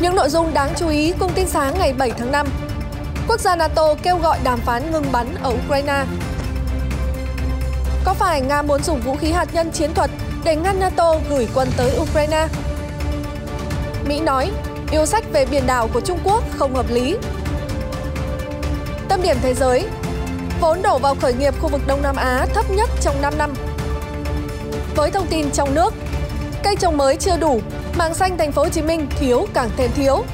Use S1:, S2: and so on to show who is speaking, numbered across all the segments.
S1: Những nội dung đáng chú ý cùng tin sáng ngày 7 tháng 5. Quốc gia NATO kêu gọi đàm phán ngừng bắn ở Ukraine. Có phải Nga muốn dùng vũ khí hạt nhân chiến thuật để ngăn NATO gửi quân tới Ukraine? Mỹ nói, yêu sách về biển đảo của Trung Quốc không hợp lý. Tâm điểm thế giới, vốn đổ vào khởi nghiệp khu vực Đông Nam Á thấp nhất trong 5 năm. Với thông tin trong nước, cây trồng mới chưa đủ Mảng xanh thành phố Hồ Chí Minh thiếu càng thêm thiếu.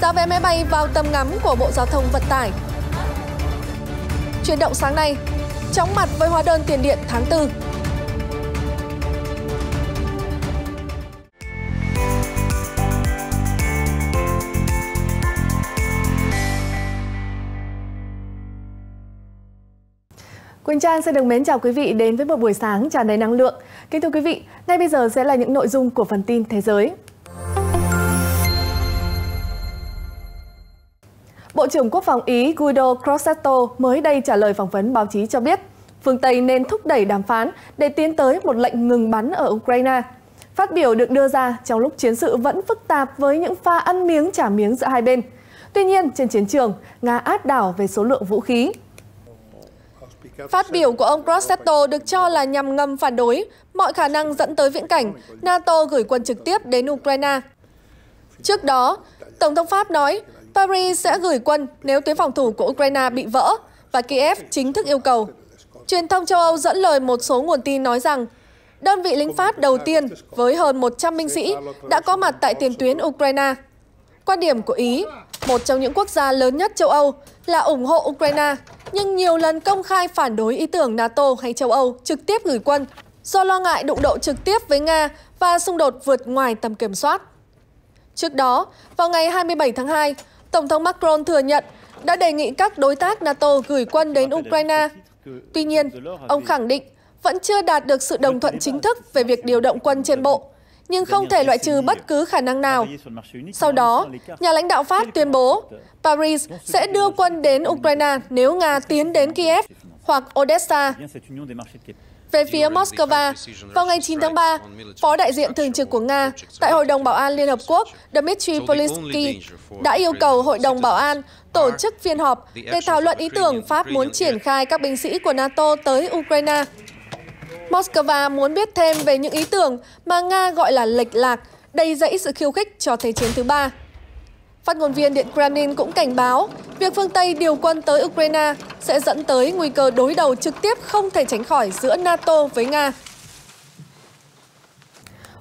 S1: Giá vé máy bay vào tầm ngắm của Bộ Giao thông Vận tải. Chuyển động sáng nay, chóng mặt với hóa đơn tiền điện tháng 4. Quỳnh Trang xin được mến chào quý vị đến với một buổi sáng tràn đầy năng lượng. Kính thưa quý vị, ngay bây giờ sẽ là những nội dung của phần tin thế giới. Bộ trưởng Quốc phòng Ý Guido Crosetto mới đây trả lời phỏng vấn báo chí cho biết phương Tây nên thúc đẩy đàm phán để tiến tới một lệnh ngừng bắn ở Ukraine. Phát biểu được đưa ra trong lúc chiến sự vẫn phức tạp với những pha ăn miếng trả miếng giữa hai bên. Tuy nhiên, trên chiến trường, Nga át đảo về số lượng vũ khí, Phát biểu của ông Grossetto được cho là nhằm ngầm phản đối mọi khả năng dẫn tới viễn cảnh NATO gửi quân trực tiếp đến Ukraine. Trước đó, Tổng thống Pháp nói Paris sẽ gửi quân nếu tuyến phòng thủ của Ukraine bị vỡ và Kiev chính thức yêu cầu. Truyền thông châu Âu dẫn lời một số nguồn tin nói rằng đơn vị lính Pháp đầu tiên với hơn 100 binh sĩ đã có mặt tại tiền tuyến Ukraine. Quan điểm của Ý, một trong những quốc gia lớn nhất châu Âu, là ủng hộ Ukraine, nhưng nhiều lần công khai phản đối ý tưởng NATO hay châu Âu trực tiếp gửi quân do lo ngại đụng độ trực tiếp với Nga và xung đột vượt ngoài tầm kiểm soát. Trước đó, vào ngày 27 tháng 2, Tổng thống Macron thừa nhận đã đề nghị các đối tác NATO gửi quân đến Ukraine. Tuy nhiên, ông khẳng định vẫn chưa đạt được sự đồng thuận chính thức về việc điều động quân trên bộ nhưng không thể loại trừ bất cứ khả năng nào. Sau đó, nhà lãnh đạo Pháp tuyên bố Paris sẽ đưa quân đến Ukraine nếu Nga tiến đến Kiev hoặc Odessa. Về phía Moscow, vào ngày 9 tháng 3, Phó đại diện thường trực của Nga tại Hội đồng Bảo an Liên Hợp Quốc Dmitry Polysky đã yêu cầu Hội đồng Bảo an tổ chức phiên họp để thảo luận ý tưởng Pháp muốn triển khai các binh sĩ của NATO tới Ukraine Moscow muốn biết thêm về những ý tưởng mà Nga gọi là lệch lạc, đầy dẫy sự khiêu khích cho Thế chiến thứ ba. Phát ngôn viên Điện Kremlin cũng cảnh báo việc phương Tây điều quân tới Ukraine sẽ dẫn tới nguy cơ đối đầu trực tiếp không thể tránh khỏi giữa NATO với Nga.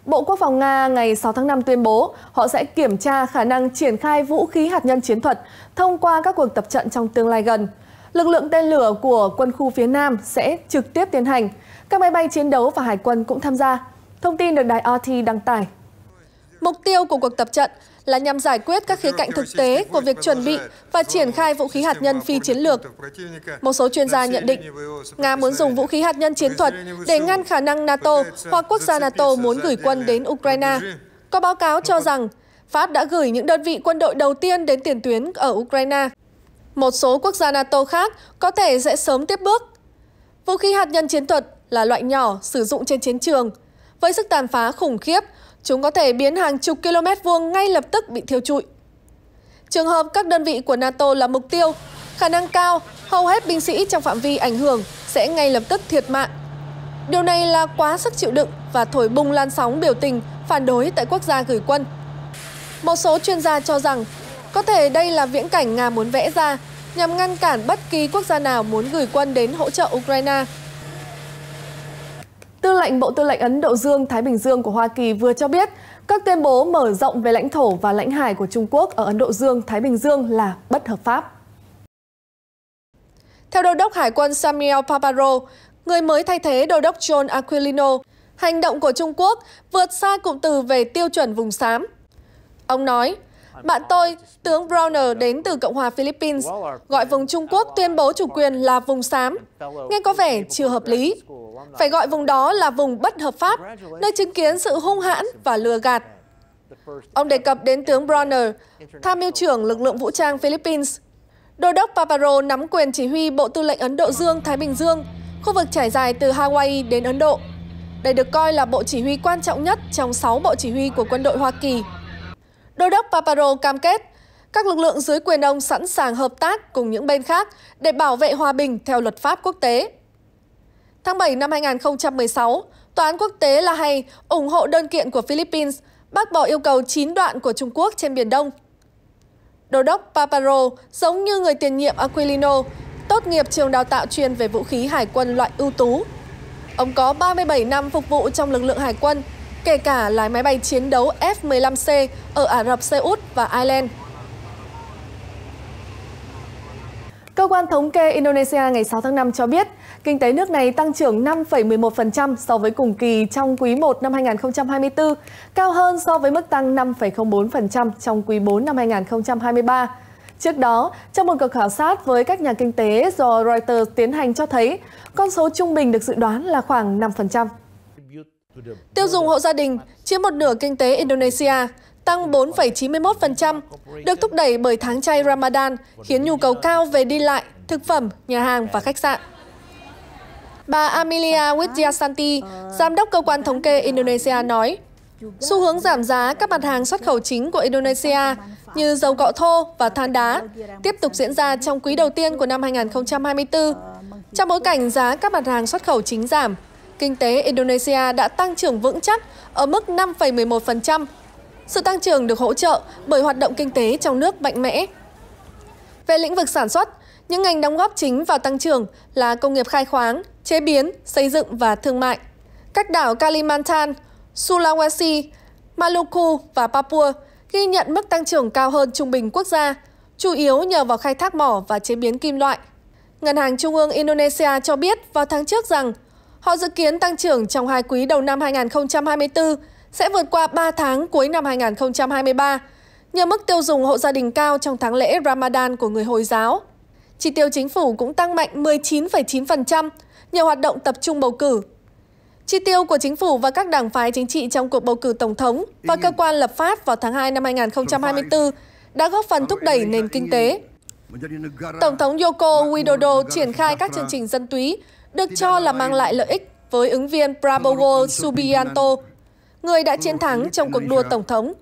S1: Bộ Quốc phòng Nga ngày 6 tháng 5 tuyên bố họ sẽ kiểm tra khả năng triển khai vũ khí hạt nhân chiến thuật thông qua các cuộc tập trận trong tương lai gần lực lượng tên lửa của quân khu phía Nam sẽ trực tiếp tiến hành. Các máy bay chiến đấu và hải quân cũng tham gia. Thông tin được đài RT đăng tải. Mục tiêu của cuộc tập trận là nhằm giải quyết các khía cạnh thực tế của việc chuẩn bị và triển khai vũ khí hạt nhân phi chiến lược. Một số chuyên gia nhận định, Nga muốn dùng vũ khí hạt nhân chiến thuật để ngăn khả năng NATO hoặc quốc gia NATO muốn gửi quân đến Ukraine. Có báo cáo cho rằng, Pháp đã gửi những đơn vị quân đội đầu tiên đến tiền tuyến ở Ukraine. Một số quốc gia NATO khác có thể sẽ sớm tiếp bước. Vũ khí hạt nhân chiến thuật là loại nhỏ sử dụng trên chiến trường. Với sức tàn phá khủng khiếp, chúng có thể biến hàng chục km vuông ngay lập tức bị thiêu trụi. Trường hợp các đơn vị của NATO là mục tiêu, khả năng cao hầu hết binh sĩ trong phạm vi ảnh hưởng sẽ ngay lập tức thiệt mạng. Điều này là quá sức chịu đựng và thổi bùng lan sóng biểu tình phản đối tại quốc gia gửi quân. Một số chuyên gia cho rằng có thể đây là viễn cảnh Nga muốn vẽ ra nhằm ngăn cản bất kỳ quốc gia nào muốn gửi quân đến hỗ trợ Ukraine. Tư lệnh Bộ Tư lệnh Ấn Độ Dương Thái Bình Dương của Hoa Kỳ vừa cho biết các tuyên bố mở rộng về lãnh thổ và lãnh hải của Trung Quốc ở Ấn Độ Dương Thái Bình Dương là bất hợp pháp. Theo đô đốc Hải quân Samuel Paparo, người mới thay thế đô đốc John Aquilino, hành động của Trung Quốc vượt xa cụm từ về tiêu chuẩn vùng xám. Ông nói, bạn tôi, tướng Browner đến từ Cộng hòa Philippines, gọi vùng Trung Quốc tuyên bố chủ quyền là vùng xám. Nghe có vẻ chưa hợp lý. Phải gọi vùng đó là vùng bất hợp pháp, nơi chứng kiến sự hung hãn và lừa gạt. Ông đề cập đến tướng Browner, tham mưu trưởng lực lượng vũ trang Philippines. Đô đốc Paparo nắm quyền chỉ huy Bộ Tư lệnh Ấn Độ Dương-Thái Bình Dương, khu vực trải dài từ Hawaii đến Ấn Độ. Đây được coi là bộ chỉ huy quan trọng nhất trong 6 bộ chỉ huy của quân đội Hoa Kỳ Đô đốc Paparo cam kết các lực lượng dưới quyền ông sẵn sàng hợp tác cùng những bên khác để bảo vệ hòa bình theo luật pháp quốc tế. Tháng 7 năm 2016, Tòa án quốc tế La Hay ủng hộ đơn kiện của Philippines bác bỏ yêu cầu 9 đoạn của Trung Quốc trên Biển Đông. Đô đốc Paparo giống như người tiền nhiệm Aquilino, tốt nghiệp trường đào tạo chuyên về vũ khí hải quân loại ưu tú. Ông có 37 năm phục vụ trong lực lượng hải quân kể cả lái máy bay chiến đấu F-15C ở Ả Rập Xê Út và Ireland. Cơ quan thống kê Indonesia ngày 6 tháng 5 cho biết, kinh tế nước này tăng trưởng 5,11% so với cùng kỳ trong quý 1 năm 2024, cao hơn so với mức tăng 5,04% trong quý 4 năm 2023. Trước đó, trong một cuộc khảo sát với các nhà kinh tế do Reuters tiến hành cho thấy, con số trung bình được dự đoán là khoảng 5%. Tiêu dùng hộ gia đình chiếm một nửa kinh tế Indonesia, tăng 4,91%, được thúc đẩy bởi tháng chay Ramadan, khiến nhu cầu cao về đi lại, thực phẩm, nhà hàng và khách sạn. Bà Amelia Widyasanti, giám đốc cơ quan thống kê Indonesia nói, xu hướng giảm giá các mặt hàng xuất khẩu chính của Indonesia như dầu cọ thô và than đá tiếp tục diễn ra trong quý đầu tiên của năm 2024, trong bối cảnh giá các mặt hàng xuất khẩu chính giảm kinh tế Indonesia đã tăng trưởng vững chắc ở mức 5,11%. Sự tăng trưởng được hỗ trợ bởi hoạt động kinh tế trong nước mạnh mẽ. Về lĩnh vực sản xuất, những ngành đóng góp chính vào tăng trưởng là công nghiệp khai khoáng, chế biến, xây dựng và thương mại. Các đảo Kalimantan, Sulawesi, Maluku và Papua ghi nhận mức tăng trưởng cao hơn trung bình quốc gia, chủ yếu nhờ vào khai thác mỏ và chế biến kim loại. Ngân hàng Trung ương Indonesia cho biết vào tháng trước rằng Họ dự kiến tăng trưởng trong hai quý đầu năm 2024 sẽ vượt qua 3 tháng cuối năm 2023 nhờ mức tiêu dùng hộ gia đình cao trong tháng lễ Ramadan của người Hồi giáo. Chi tiêu chính phủ cũng tăng mạnh 19,9% nhờ hoạt động tập trung bầu cử. Chi tiêu của chính phủ và các đảng phái chính trị trong cuộc bầu cử tổng thống và cơ quan lập pháp vào tháng 2 năm 2024 đã góp phần thúc đẩy nền kinh tế. Tổng thống Yoko Widodo triển khai các chương trình dân túy được cho là mang lại lợi ích với ứng viên Prabowo Subianto, người đã chiến thắng trong cuộc đua tổng thống.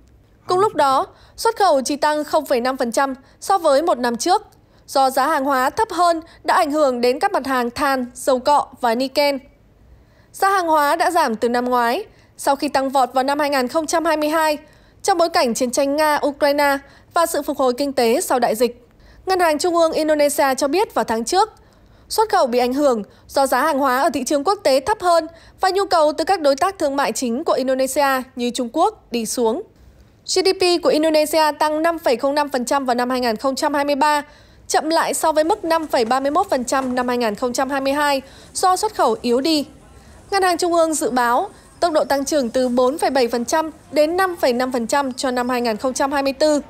S1: Cùng lúc đó, xuất khẩu chỉ tăng 0,5% so với một năm trước, do giá hàng hóa thấp hơn đã ảnh hưởng đến các mặt hàng than, dầu cọ và niken. Giá hàng hóa đã giảm từ năm ngoái, sau khi tăng vọt vào năm 2022, trong bối cảnh chiến tranh Nga-Ukraine và sự phục hồi kinh tế sau đại dịch. Ngân hàng Trung ương Indonesia cho biết vào tháng trước, Xuất khẩu bị ảnh hưởng do giá hàng hóa ở thị trường quốc tế thấp hơn và nhu cầu từ các đối tác thương mại chính của Indonesia như Trung Quốc đi xuống. GDP của Indonesia tăng 5,05% vào năm 2023, chậm lại so với mức 5,31% năm 2022 do xuất khẩu yếu đi. Ngân hàng Trung ương dự báo tốc độ tăng trưởng từ 4,7% đến 5,5% cho năm 2024.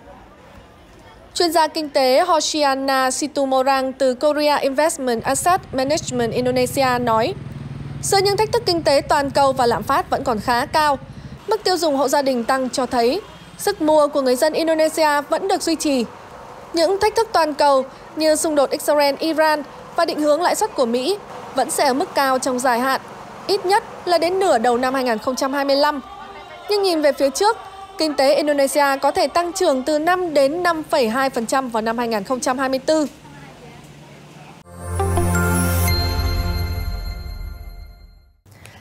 S1: Chuyên gia kinh tế Hoshiana Situmorang từ Korea Investment Asset Management Indonesia nói, Giữa những thách thức kinh tế toàn cầu và lạm phát vẫn còn khá cao, mức tiêu dùng hộ gia đình tăng cho thấy sức mua của người dân Indonesia vẫn được duy trì. Những thách thức toàn cầu như xung đột Israel-Iran và định hướng lãi suất của Mỹ vẫn sẽ ở mức cao trong dài hạn, ít nhất là đến nửa đầu năm 2025. Nhưng nhìn về phía trước, Kinh tế Indonesia có thể tăng trưởng từ 5 đến 5,2% vào năm 2024.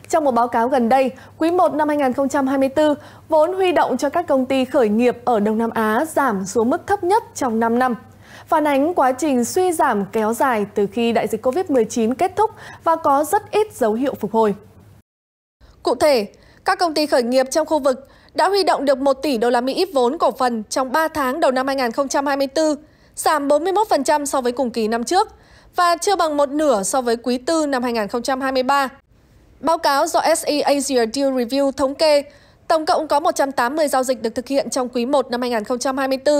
S1: Trong một báo cáo gần đây, quý 1 năm 2024, vốn huy động cho các công ty khởi nghiệp ở Đông Nam Á giảm xuống mức thấp nhất trong 5 năm. Phản ánh quá trình suy giảm kéo dài từ khi đại dịch COVID-19 kết thúc và có rất ít dấu hiệu phục hồi. Cụ thể, các công ty khởi nghiệp trong khu vực đã huy động được 1 tỷ đô la Mỹ vốn cổ phần trong 3 tháng đầu năm 2024, giảm 41% so với cùng kỳ năm trước và chưa bằng một nửa so với quý tư năm 2023. Báo cáo do SE Asia Deal Review thống kê, tổng cộng có 180 giao dịch được thực hiện trong quý 1 năm 2024,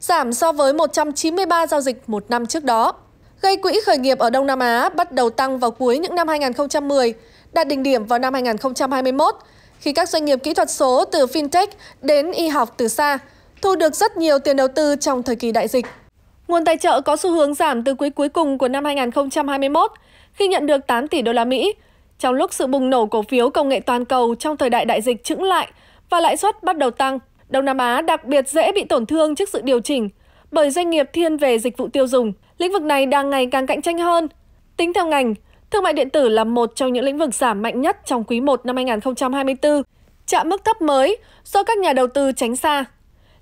S1: giảm so với 193 giao dịch một năm trước đó. Gây quỹ khởi nghiệp ở Đông Nam Á bắt đầu tăng vào cuối những năm 2010, đạt đỉnh điểm vào năm 2021 khi các doanh nghiệp kỹ thuật số từ fintech đến y học từ xa, thu được rất nhiều tiền đầu tư trong thời kỳ đại dịch. Nguồn tài trợ có xu hướng giảm từ quý cuối cùng của năm 2021 khi nhận được 8 tỷ đô la Mỹ, trong lúc sự bùng nổ cổ phiếu công nghệ toàn cầu trong thời đại đại dịch chững lại và lãi suất bắt đầu tăng. Đông Nam Á đặc biệt dễ bị tổn thương trước sự điều chỉnh bởi doanh nghiệp thiên về dịch vụ tiêu dùng. Lĩnh vực này đang ngày càng cạnh tranh hơn. Tính theo ngành, Thương mại điện tử là một trong những lĩnh vực giảm mạnh nhất trong quý 1 năm 2024, chạm mức thấp mới do các nhà đầu tư tránh xa.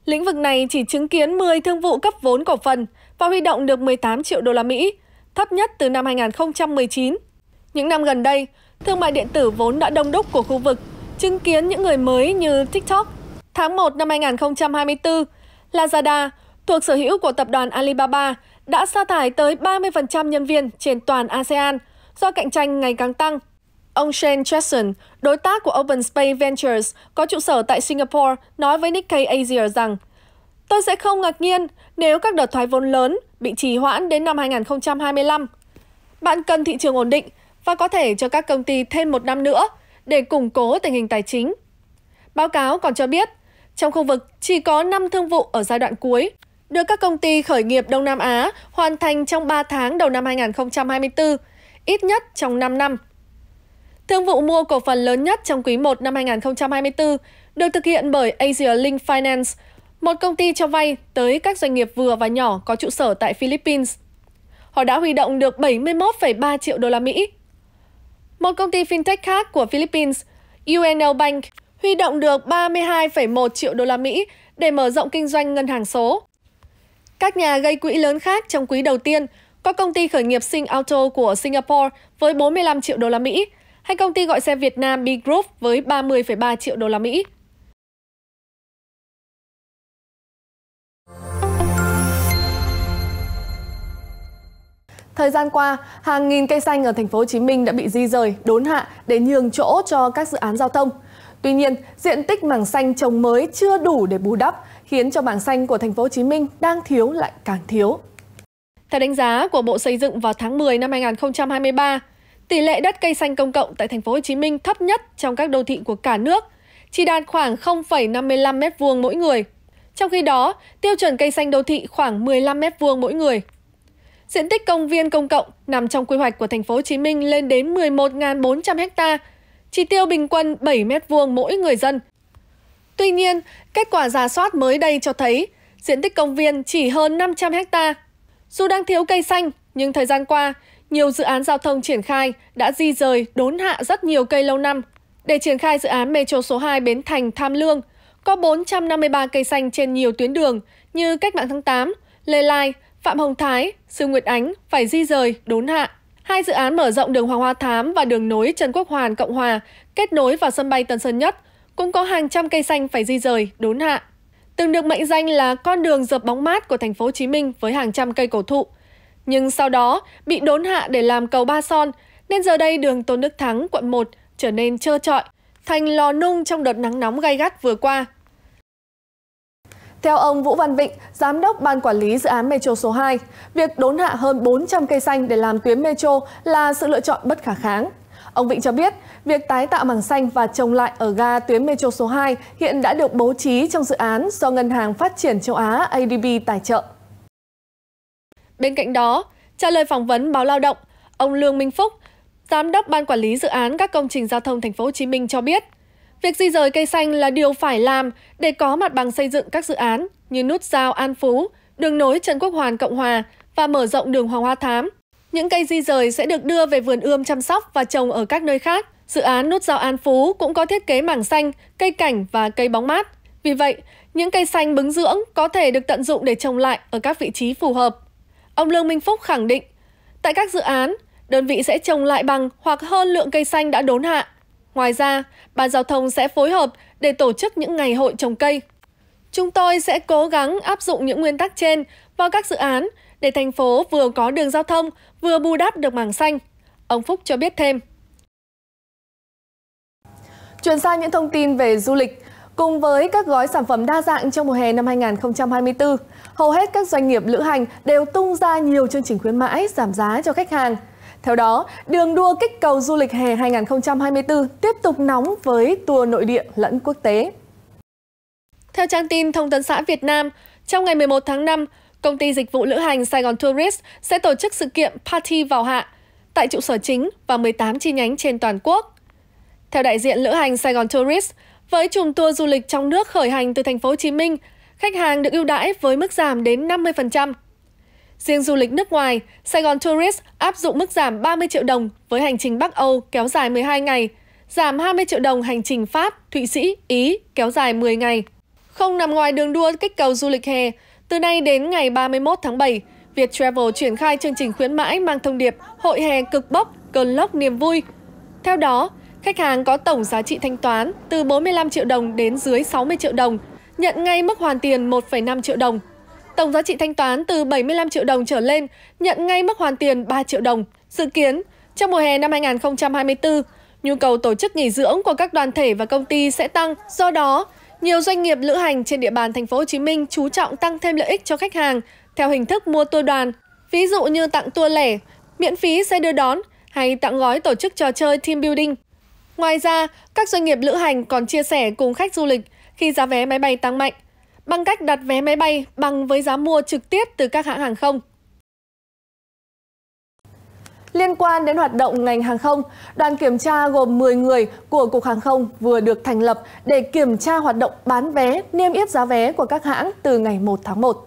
S1: Lĩnh vực này chỉ chứng kiến 10 thương vụ cấp vốn cổ phần và huy động được 18 triệu đô la Mỹ, thấp nhất từ năm 2019. Những năm gần đây, thương mại điện tử vốn đã đông đúc của khu vực, chứng kiến những người mới như TikTok. Tháng 1 năm 2024, Lazada thuộc sở hữu của tập đoàn Alibaba đã sa thải tới 30% nhân viên trên toàn ASEAN – do cạnh tranh ngày càng tăng. Ông Shane Jackson, đối tác của Open Space Ventures có trụ sở tại Singapore, nói với Nikkei Asia rằng Tôi sẽ không ngạc nhiên nếu các đợt thoái vốn lớn bị trì hoãn đến năm 2025. Bạn cần thị trường ổn định và có thể cho các công ty thêm một năm nữa để củng cố tình hình tài chính. Báo cáo còn cho biết, trong khu vực chỉ có 5 thương vụ ở giai đoạn cuối, được các công ty khởi nghiệp Đông Nam Á hoàn thành trong 3 tháng đầu năm 2024, ít nhất trong 5 năm. Thương vụ mua cổ phần lớn nhất trong quý 1 năm 2024 được thực hiện bởi Asia Link Finance, một công ty cho vay tới các doanh nghiệp vừa và nhỏ có trụ sở tại Philippines. Họ đã huy động được 71,3 triệu đô la Mỹ. Một công ty fintech khác của Philippines, UNL Bank, huy động được 32,1 triệu đô la Mỹ để mở rộng kinh doanh ngân hàng số. Các nhà gây quỹ lớn khác trong quý đầu tiên – có công ty khởi nghiệp Sing Auto của Singapore với 45 triệu đô la Mỹ, hay công ty gọi xe Việt Nam B Group với 30,3 triệu đô la Mỹ. Thời gian qua, hàng nghìn cây xanh ở thành phố Hồ Chí Minh đã bị di rời, đốn hạ để nhường chỗ cho các dự án giao thông. Tuy nhiên, diện tích mảng xanh trồng mới chưa đủ để bù đắp, khiến cho mảng xanh của thành phố Hồ Chí Minh đang thiếu lại càng thiếu. Theo đánh giá của Bộ Xây dựng vào tháng 10 năm 2023, tỷ lệ đất cây xanh công cộng tại thành phố Hồ Chí Minh thấp nhất trong các đô thị của cả nước, chỉ đạt khoảng 0,55 m2 mỗi người. Trong khi đó, tiêu chuẩn cây xanh đô thị khoảng 15 m2 mỗi người. Diện tích công viên công cộng nằm trong quy hoạch của thành phố Hồ Chí Minh lên đến 11.400 ha, chỉ tiêu bình quân 7 m2 mỗi người dân. Tuy nhiên, kết quả giả soát mới đây cho thấy diện tích công viên chỉ hơn 500 hectare dù đang thiếu cây xanh, nhưng thời gian qua, nhiều dự án giao thông triển khai đã di rời đốn hạ rất nhiều cây lâu năm. Để triển khai dự án Metro số 2 Bến Thành Tham Lương, có 453 cây xanh trên nhiều tuyến đường như Cách mạng tháng 8, Lê Lai, Phạm Hồng Thái, Sư Nguyệt Ánh phải di rời, đốn hạ. Hai dự án mở rộng đường Hoàng Hoa Thám và đường nối Trần Quốc Hoàn Cộng Hòa kết nối vào sân bay Tân Sơn Nhất cũng có hàng trăm cây xanh phải di rời, đốn hạ từng được mệnh danh là con đường dập bóng mát của thành phố Hồ Chí Minh với hàng trăm cây cổ thụ. Nhưng sau đó bị đốn hạ để làm cầu Ba Son, nên giờ đây đường Tôn Đức Thắng, quận 1 trở nên trơ trọi, thành lò nung trong đợt nắng nóng gay gắt vừa qua. Theo ông Vũ Văn Vịnh, Giám đốc Ban Quản lý Dự án Metro số 2, việc đốn hạ hơn 400 cây xanh để làm tuyến Metro là sự lựa chọn bất khả kháng. Ông Vịnh cho biết, việc tái tạo mảng xanh và trồng lại ở ga tuyến Metro số 2 hiện đã được bố trí trong dự án do Ngân hàng Phát triển Châu Á ADB tài trợ. Bên cạnh đó, trả lời phỏng vấn báo Lao động, ông Lương Minh Phúc, Giám đốc Ban Quản lý Dự án các công trình giao thông Thành phố Hồ Chí Minh cho biết, việc di rời cây xanh là điều phải làm để có mặt bằng xây dựng các dự án như nút giao An Phú, đường nối Trần Quốc Hoàn Cộng Hòa và mở rộng đường Hoàng Hoa Thám những cây di rời sẽ được đưa về vườn ươm chăm sóc và trồng ở các nơi khác. Dự án nút giao An Phú cũng có thiết kế mảng xanh, cây cảnh và cây bóng mát. Vì vậy, những cây xanh bứng dưỡng có thể được tận dụng để trồng lại ở các vị trí phù hợp. Ông Lương Minh Phúc khẳng định, tại các dự án, đơn vị sẽ trồng lại bằng hoặc hơn lượng cây xanh đã đốn hạ. Ngoài ra, Ban Giao thông sẽ phối hợp để tổ chức những ngày hội trồng cây. Chúng tôi sẽ cố gắng áp dụng những nguyên tắc trên vào các dự án để thành phố vừa có đường giao thông, vừa bù đắp được mảng xanh. Ông Phúc cho biết thêm. Chuyển sang những thông tin về du lịch. Cùng với các gói sản phẩm đa dạng trong mùa hè năm 2024, hầu hết các doanh nghiệp lữ hành đều tung ra nhiều chương trình khuyến mãi giảm giá cho khách hàng. Theo đó, đường đua kích cầu du lịch hè 2024 tiếp tục nóng với tour nội địa lẫn quốc tế. Theo trang tin Thông tấn xã Việt Nam, trong ngày 11 tháng 5, Công ty dịch vụ lữ hành Sài Gòn Tourist sẽ tổ chức sự kiện Party vào hạ tại trụ sở chính và 18 chi nhánh trên toàn quốc. Theo đại diện lữ hành Sài Gòn Tourist, với chùm tour du lịch trong nước khởi hành từ thành phố Hồ Chí Minh, khách hàng được ưu đãi với mức giảm đến 50%. Riêng du lịch nước ngoài, Sài Gòn Tourist áp dụng mức giảm 30 triệu đồng với hành trình Bắc Âu kéo dài 12 ngày, giảm 20 triệu đồng hành trình Pháp, Thụy Sĩ, Ý kéo dài 10 ngày. Không nằm ngoài đường đua kích cầu du lịch hè, từ nay đến ngày 31 tháng 7, Viettravel triển khai chương trình khuyến mãi mang thông điệp Hội hè cực bốc, cơn lốc niềm vui. Theo đó, khách hàng có tổng giá trị thanh toán từ 45 triệu đồng đến dưới 60 triệu đồng, nhận ngay mức hoàn tiền 1,5 triệu đồng. Tổng giá trị thanh toán từ 75 triệu đồng trở lên, nhận ngay mức hoàn tiền 3 triệu đồng. Dự kiến, trong mùa hè năm 2024, nhu cầu tổ chức nghỉ dưỡng của các đoàn thể và công ty sẽ tăng, do đó nhiều doanh nghiệp lữ hành trên địa bàn thành phố Hồ Chí Minh chú trọng tăng thêm lợi ích cho khách hàng theo hình thức mua tour đoàn, ví dụ như tặng tour lẻ, miễn phí xe đưa đón hay tặng gói tổ chức trò chơi team building. Ngoài ra, các doanh nghiệp lữ hành còn chia sẻ cùng khách du lịch khi giá vé máy bay tăng mạnh bằng cách đặt vé máy bay bằng với giá mua trực tiếp từ các hãng hàng không. Liên quan đến hoạt động ngành hàng không, đoàn kiểm tra gồm 10 người của Cục Hàng không vừa được thành lập để kiểm tra hoạt động bán vé, niêm yết giá vé của các hãng từ ngày 1 tháng 1.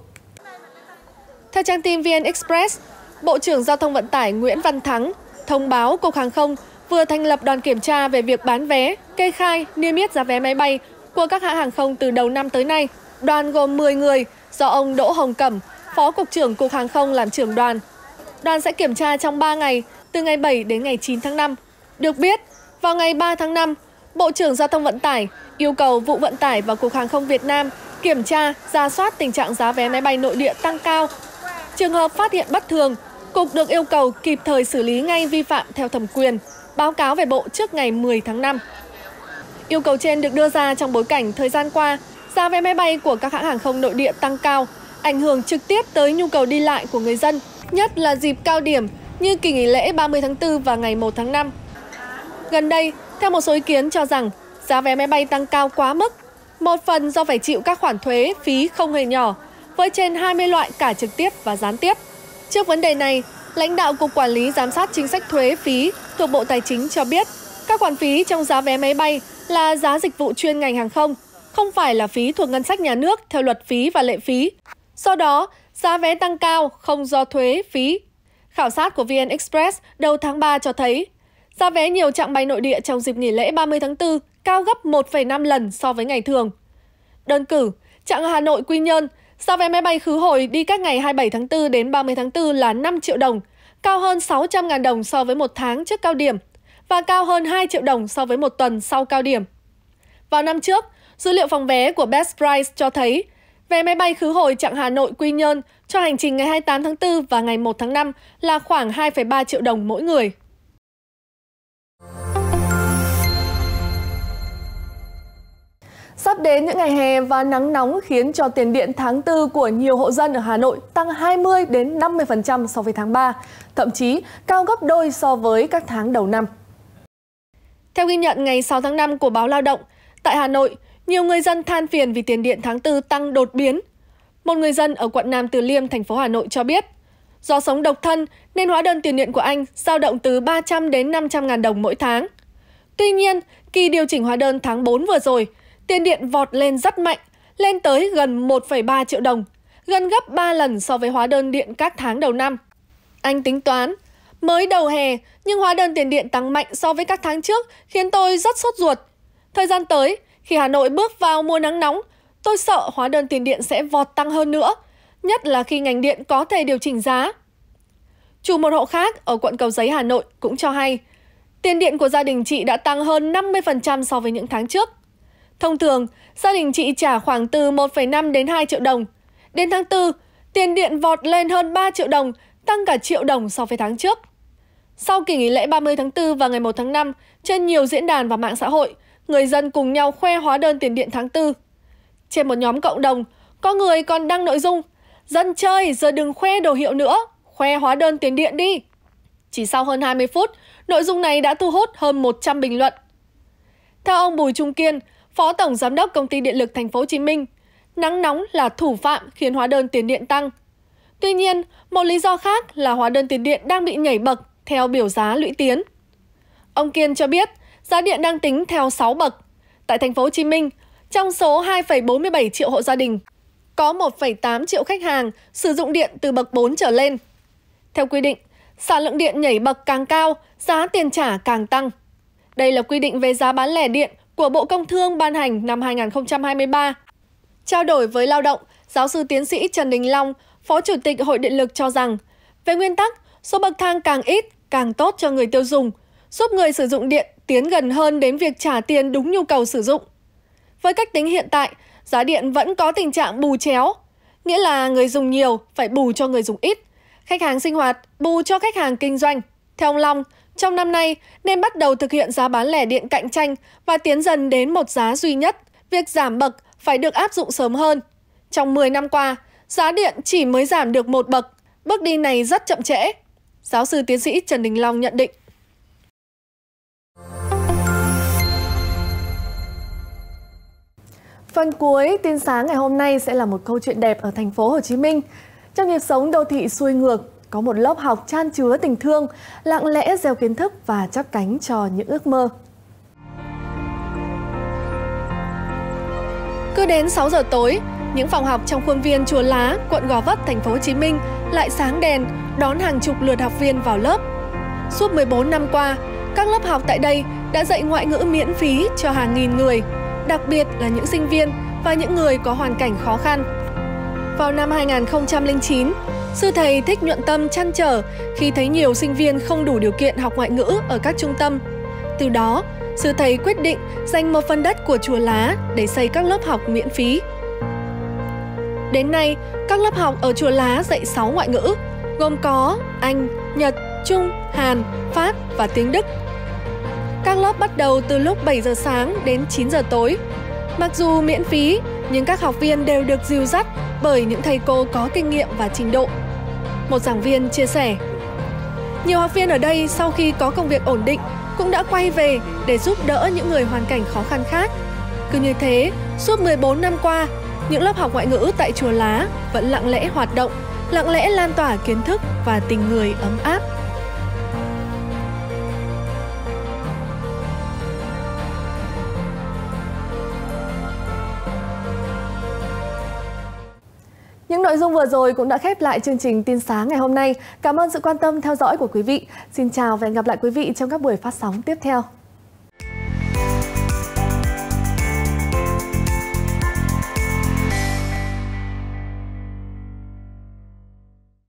S1: Theo trang tin VN Express, Bộ trưởng Giao thông Vận tải Nguyễn Văn Thắng thông báo Cục Hàng không vừa thành lập đoàn kiểm tra về việc bán vé, kê khai, niêm yết giá vé máy bay của các hãng hàng không từ đầu năm tới nay. Đoàn gồm 10 người do ông Đỗ Hồng Cẩm, Phó Cục trưởng Cục Hàng không làm trưởng đoàn, Đoàn sẽ kiểm tra trong 3 ngày, từ ngày 7 đến ngày 9 tháng 5. Được biết, vào ngày 3 tháng 5, Bộ trưởng Giao thông Vận tải yêu cầu vụ vận tải và Cục Hàng không Việt Nam kiểm tra, ra soát tình trạng giá vé máy bay nội địa tăng cao. Trường hợp phát hiện bất thường, Cục được yêu cầu kịp thời xử lý ngay vi phạm theo thẩm quyền, báo cáo về Bộ trước ngày 10 tháng 5. Yêu cầu trên được đưa ra trong bối cảnh thời gian qua, giá vé máy bay của các hãng hàng không nội địa tăng cao, ảnh hưởng trực tiếp tới nhu cầu đi lại của người dân nhất là dịp cao điểm như kỳ nghỉ lễ 30 tháng 4 và ngày 1 tháng 5. Gần đây, theo một số ý kiến cho rằng giá vé máy bay tăng cao quá mức, một phần do phải chịu các khoản thuế phí không hề nhỏ, với trên 20 loại cả trực tiếp và gián tiếp. Trước vấn đề này, lãnh đạo Cục Quản lý Giám sát Chính sách Thuế Phí thuộc Bộ Tài chính cho biết, các khoản phí trong giá vé máy bay là giá dịch vụ chuyên ngành hàng không, không phải là phí thuộc ngân sách nhà nước theo luật phí và lệ phí. Do đó, Giá vé tăng cao không do thuế, phí. Khảo sát của VN Express đầu tháng 3 cho thấy, giá vé nhiều trạng bay nội địa trong dịp nghỉ lễ 30 tháng 4 cao gấp 1,5 lần so với ngày thường. Đơn cử, trạng Hà Nội Quy Nhơn, giá vé máy bay khứ hồi đi các ngày 27 tháng 4 đến 30 tháng 4 là 5 triệu đồng, cao hơn 600.000 đồng so với một tháng trước cao điểm và cao hơn 2 triệu đồng so với một tuần sau cao điểm. Vào năm trước, dữ liệu phòng vé của Best Price cho thấy Vé máy bay khứ hồi chặng Hà Nội Quy Nhơn cho hành trình ngày 28 tháng 4 và ngày 1 tháng 5 là khoảng 2,3 triệu đồng mỗi người. Sắp đến những ngày hè và nắng nóng khiến cho tiền điện tháng 4 của nhiều hộ dân ở Hà Nội tăng 20 đến 50% so với tháng 3, thậm chí cao gấp đôi so với các tháng đầu năm. Theo ghi nhận ngày 6 tháng 5 của báo Lao động, tại Hà Nội, nhiều người dân than phiền vì tiền điện tháng 4 tăng đột biến. Một người dân ở quận Nam Từ Liêm, thành phố Hà Nội cho biết, do sống độc thân nên hóa đơn tiền điện của anh dao động từ 300 đến 500 ngàn đồng mỗi tháng. Tuy nhiên, kỳ điều chỉnh hóa đơn tháng 4 vừa rồi, tiền điện vọt lên rất mạnh, lên tới gần 1,3 triệu đồng, gần gấp 3 lần so với hóa đơn điện các tháng đầu năm. Anh tính toán, mới đầu hè nhưng hóa đơn tiền điện tăng mạnh so với các tháng trước khiến tôi rất sốt ruột. Thời gian tới, khi Hà Nội bước vào mùa nắng nóng, tôi sợ hóa đơn tiền điện sẽ vọt tăng hơn nữa, nhất là khi ngành điện có thể điều chỉnh giá. Chủ một hộ khác ở quận Cầu Giấy Hà Nội cũng cho hay, tiền điện của gia đình chị đã tăng hơn 50% so với những tháng trước. Thông thường, gia đình chị trả khoảng từ 1,5 đến 2 triệu đồng. Đến tháng 4, tiền điện vọt lên hơn 3 triệu đồng, tăng cả triệu đồng so với tháng trước. Sau kỳ nghỉ lễ 30 tháng 4 và ngày 1 tháng 5, trên nhiều diễn đàn và mạng xã hội, người dân cùng nhau khoe hóa đơn tiền điện tháng 4. Trên một nhóm cộng đồng, có người còn đăng nội dung Dân chơi giờ đừng khoe đồ hiệu nữa, khoe hóa đơn tiền điện đi. Chỉ sau hơn 20 phút, nội dung này đã thu hút hơn 100 bình luận. Theo ông Bùi Trung Kiên, Phó Tổng Giám đốc Công ty Điện lực Thành phố Hồ Chí Minh, nắng nóng là thủ phạm khiến hóa đơn tiền điện tăng. Tuy nhiên, một lý do khác là hóa đơn tiền điện đang bị nhảy bậc theo biểu giá lũy tiến. Ông Kiên cho biết, Giá điện đang tính theo 6 bậc. Tại thành phố Hồ Chí Minh, trong số 2,47 triệu hộ gia đình, có 1,8 triệu khách hàng sử dụng điện từ bậc 4 trở lên. Theo quy định, sản lượng điện nhảy bậc càng cao, giá tiền trả càng tăng. Đây là quy định về giá bán lẻ điện của Bộ Công Thương ban hành năm 2023. Trao đổi với lao động, giáo sư tiến sĩ Trần Đình Long, Phó Chủ tịch Hội Điện lực cho rằng, về nguyên tắc, số bậc thang càng ít càng tốt cho người tiêu dùng, giúp người sử dụng điện tiến gần hơn đến việc trả tiền đúng nhu cầu sử dụng. Với cách tính hiện tại, giá điện vẫn có tình trạng bù chéo, nghĩa là người dùng nhiều phải bù cho người dùng ít, khách hàng sinh hoạt bù cho khách hàng kinh doanh. Theo ông Long, trong năm nay nên bắt đầu thực hiện giá bán lẻ điện cạnh tranh và tiến dần đến một giá duy nhất. Việc giảm bậc phải được áp dụng sớm hơn. Trong 10 năm qua, giá điện chỉ mới giảm được một bậc. Bước đi này rất chậm trễ. Giáo sư tiến sĩ Trần Đình Long nhận định. Phần cuối tin sáng ngày hôm nay sẽ là một câu chuyện đẹp ở thành phố Hồ Chí Minh. Trong nhịp sống đô thị xuôi ngược, có một lớp học chan chứa tình thương, lặng lẽ gieo kiến thức và chắp cánh cho những ước mơ. Cứ đến 6 giờ tối, những phòng học trong khuôn viên Chùa Lá, quận Gò Vấp, thành phố Hồ Chí Minh lại sáng đèn, đón hàng chục lượt học viên vào lớp. Suốt 14 năm qua, các lớp học tại đây đã dạy ngoại ngữ miễn phí cho hàng nghìn người – đặc biệt là những sinh viên và những người có hoàn cảnh khó khăn. Vào năm 2009, sư thầy Thích Nhuận Tâm chăn trở khi thấy nhiều sinh viên không đủ điều kiện học ngoại ngữ ở các trung tâm. Từ đó, sư thầy quyết định dành một phần đất của chùa Lá để xây các lớp học miễn phí. Đến nay, các lớp học ở chùa Lá dạy 6 ngoại ngữ, gồm có Anh, Nhật, Trung, Hàn, Pháp và tiếng Đức các lớp bắt đầu từ lúc 7 giờ sáng đến 9 giờ tối. Mặc dù miễn phí, nhưng các học viên đều được dìu dắt bởi những thầy cô có kinh nghiệm và trình độ. Một giảng viên chia sẻ, nhiều học viên ở đây sau khi có công việc ổn định cũng đã quay về để giúp đỡ những người hoàn cảnh khó khăn khác. Cứ như thế, suốt 14 năm qua, những lớp học ngoại ngữ tại Chùa Lá vẫn lặng lẽ hoạt động, lặng lẽ lan tỏa kiến thức và tình người ấm áp. nội dung vừa rồi cũng đã khép lại chương trình tin sáng ngày hôm nay. Cảm ơn sự quan tâm theo dõi của quý vị. Xin chào và hẹn gặp lại quý vị trong các buổi phát sóng tiếp theo.